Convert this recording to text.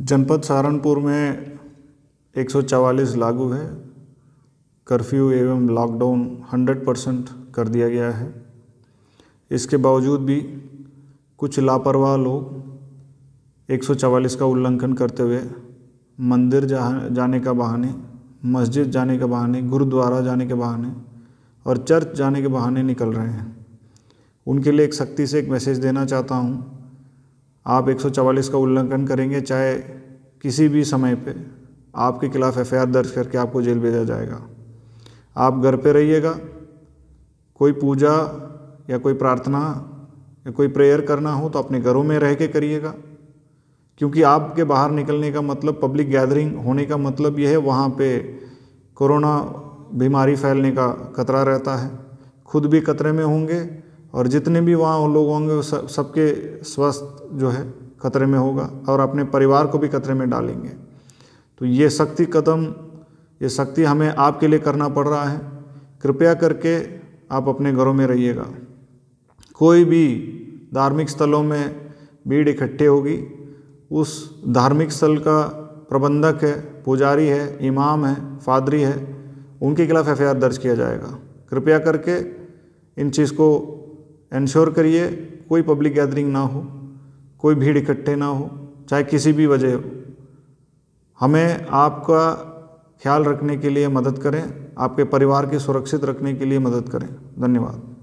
जनपद सहारनपुर में 144 लागू है कर्फ्यू एवं लॉकडाउन 100 परसेंट कर दिया गया है इसके बावजूद भी कुछ लापरवाह लोग 144 का उल्लंघन करते हुए मंदिर जा, जाने का बहाने मस्जिद जाने के बहाने गुरुद्वारा जाने के बहाने और चर्च जाने के बहाने निकल रहे हैं उनके लिए एक सख्ती से एक मैसेज देना चाहता हूँ आप 144 का उल्लंघन करेंगे चाहे किसी भी समय पे आपके खिलाफ़ एफ दर्ज करके आपको जेल भेजा जाएगा आप घर पे रहिएगा कोई पूजा या कोई प्रार्थना या कोई प्रेयर करना हो तो अपने घरों में रह के करिएगा क्योंकि आपके बाहर निकलने का मतलब पब्लिक गैदरिंग होने का मतलब यह है वहाँ पर कोरोना बीमारी फैलने का खतरा रहता है खुद भी खतरे में होंगे और जितने भी वहाँ लोग होंगे वो सबके स्वास्थ्य जो है खतरे में होगा और अपने परिवार को भी खतरे में डालेंगे तो ये सख्ती कदम ये सख्ती हमें आपके लिए करना पड़ रहा है कृपया करके आप अपने घरों में रहिएगा कोई भी धार्मिक स्थलों में भीड़ इकट्ठे होगी उस धार्मिक स्थल का प्रबंधक है पुजारी है इमाम है फादरी है उनके खिलाफ़ एफ दर्ज किया जाएगा कृपया करके इन चीज़ को इंश्योर करिए कोई पब्लिक गैदरिंग ना हो कोई भीड़ इकट्ठे ना हो चाहे किसी भी वजह हो हमें आपका ख्याल रखने के लिए मदद करें आपके परिवार की सुरक्षित रखने के लिए मदद करें धन्यवाद